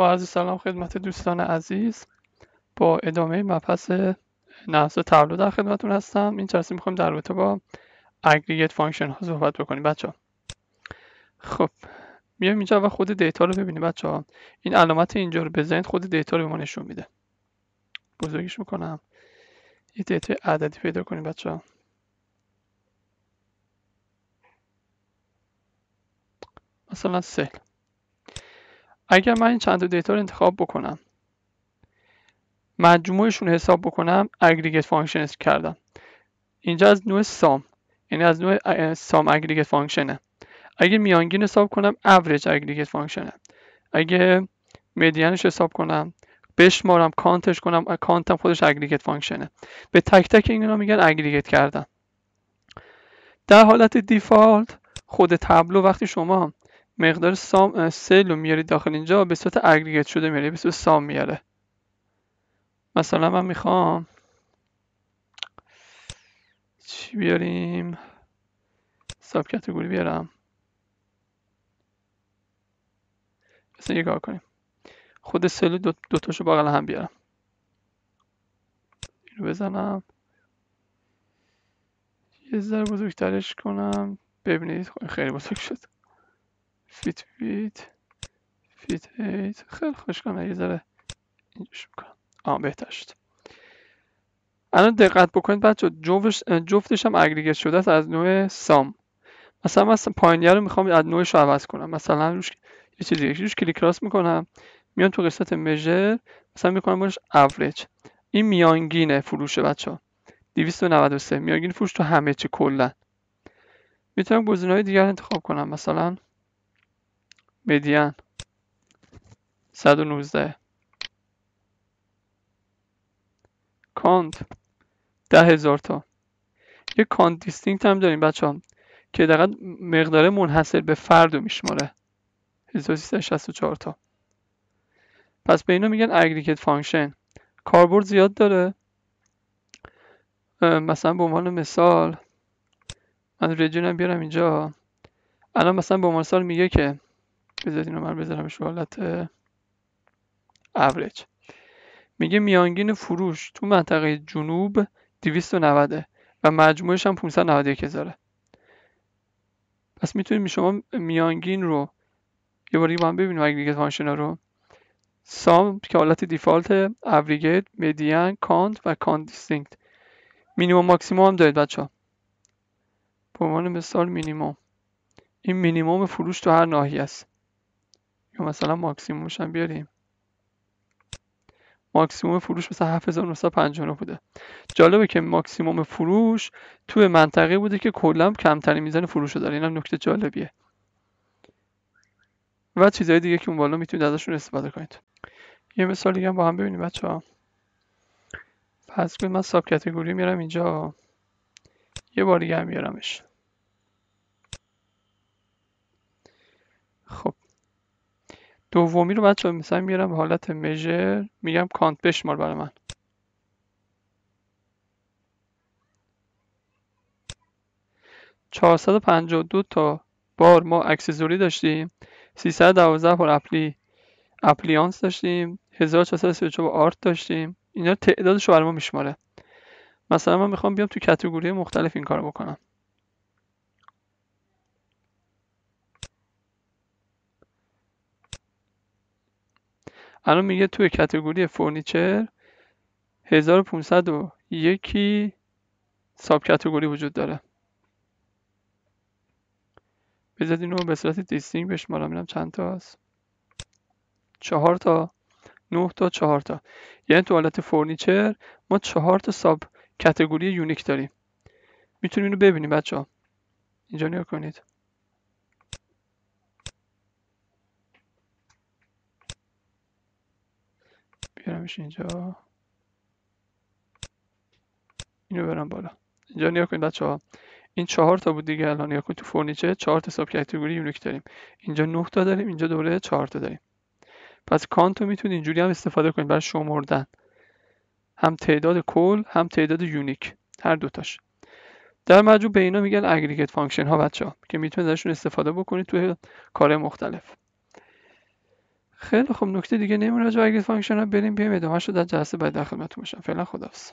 با سلام خدمت دوستان عزیز با ادامه مبحث نحس تبلو در خدمتون هستم این جلسه میخوایم در رابطه با اگریت فانکشن ها صحبت بکنیم بچه ها خب میام اینجا و خود دیتا رو ببینیم بچه ها این علامت اینجا رو بزنید خود دیتا رو به ما نشون میده بزرگش میکنم یه دیتا عددی پیدا کنیم بچه ها مثلا سهل اگر من این چند تا دیتا رو انتخاب بکنم مجموعشون رو حساب بکنم اگریگیت فانکشن کردم اینجا از نوع سام یعنی از نوع سام اگریگیت فانکشنه اگه میانگین حساب کنم اوریج اگریگیت فانکشنه اگه میدینش حساب کنم بشمارم کانتش کنم کانتم خودش اگریگیت فانکشنه به تک تک اینا میگن اگریگیت کردم در حالت دیفالت خود تبلو وقتی شما مقدار سام سیل رو میاری داخل اینجا به صورت اگریگیت شده میاری به صورت سام میاره مثلا من میخوام چی بیاریم ساب کتگوری بیارم مثلا یک کار کنیم خود سل دو, دو تاشو هم بیارم اینو بزنم یه ذره بزرگترش کنم ببینید خیلی بزرگ شد فیت فیت فیت ایت خیلی خوش کنم یه ذره اینجوش میکنم آه بهتر شد الان دقت بکنید بچه جفتش, جفتش هم اگریگت شده است از نوع سام مثلا من پایینیه رو میخوام از نوعش رو عوض کنم مثلا روش یه چیزی روش کلیک راست میکنم میان تو قسمت مژر مثلا میکنم باش افریج این میانگینه فروش بچه ها 293 میانگین فروش تو همه چی کلن میتونم های دیگر انتخاب کنم مثلا مدین 119 کانت ده هزار تا یه کانت دیستینکت هم داریم بچه ها که دقیقا مقدار منحصر به فرد رو میشماره 1364 تا پس به اینا میگن اگریکت فانکشن کاربرد زیاد داره مثلا به عنوان مثال من رجینم بیارم اینجا الان مثلا به عنوان مثال میگه که بذارید اینو من به حالت اوریج میگه میانگین فروش تو منطقه جنوب 290 و مجموعش هم 591 هزاره پس میتونیم شما میانگین رو یه بار دیگه با هم ببینیم اگریگیت رو سام که حالت دیفالت اوریگیت میدین کانت و کانت دیستینکت مینیموم ماکسیموم هم دارید بچه ها به عنوان مثال مینیموم این مینیموم فروش تو هر ناحیه است مثلا ماکسیمومش هم بیاریم ماکسیموم فروش مثلا 7959 بوده جالبه که ماکسیموم فروش توی منطقه بوده که کلا کمترین میزان فروش رو داره اینم نکته جالبیه و چیزهای دیگه که اون بالا میتونید ازشون استفاده کنید یه مثال دیگه هم با هم ببینیم بچه ها پس کنید من ساب کتگوری میرم اینجا یه بار دیگه هم میارمش خب دومی رو بچه مثلا میارم حالت مژر میگم کانت بشمار برای من چهارصد و دو تا بار ما اکسسوری داشتیم دوازده بار اپلی اپلیانس داشتیم 1434 آرت داشتیم اینا تعدادش رو برای ما میشماره مثلا من میخوام بیام تو کتگوری مختلف این کار بکنم الان میگه توی کتگوری فرنیچر یکی ساب کتگوری وجود داره بذارید رو به صورت دیستینگ بشمارم ببینم چند تا هست چهار تا نه تا چهار تا یعنی تو حالت فرنیچر ما چهار تا ساب کتگوری یونیک داریم میتونیم اینو ببینیم بچه ها اینجا نیا کنید بیارمش اینجا اینو برم بالا اینجا نیا کنید بچه ها این چهار تا بود دیگه الان نیا کنید تو فرنیچه چهار تا ساب کتگوری یونیک داریم اینجا نه تا داریم اینجا دوره چهار تا داریم پس کانتو میتونید اینجوری هم استفاده کنید برای شمردن هم تعداد کل هم تعداد یونیک هر دوتاش در مجموع به اینا میگن اگریگیت فانکشن ها بچه ها که میتونید ازشون استفاده بکنید توی کار مختلف خیلی خوب نکته دیگه نمیراجع به اگریت فانکشن ها بریم بیایم ادامه شد در جلسه بعد در خدمتتون باشم فعلا خداحافظ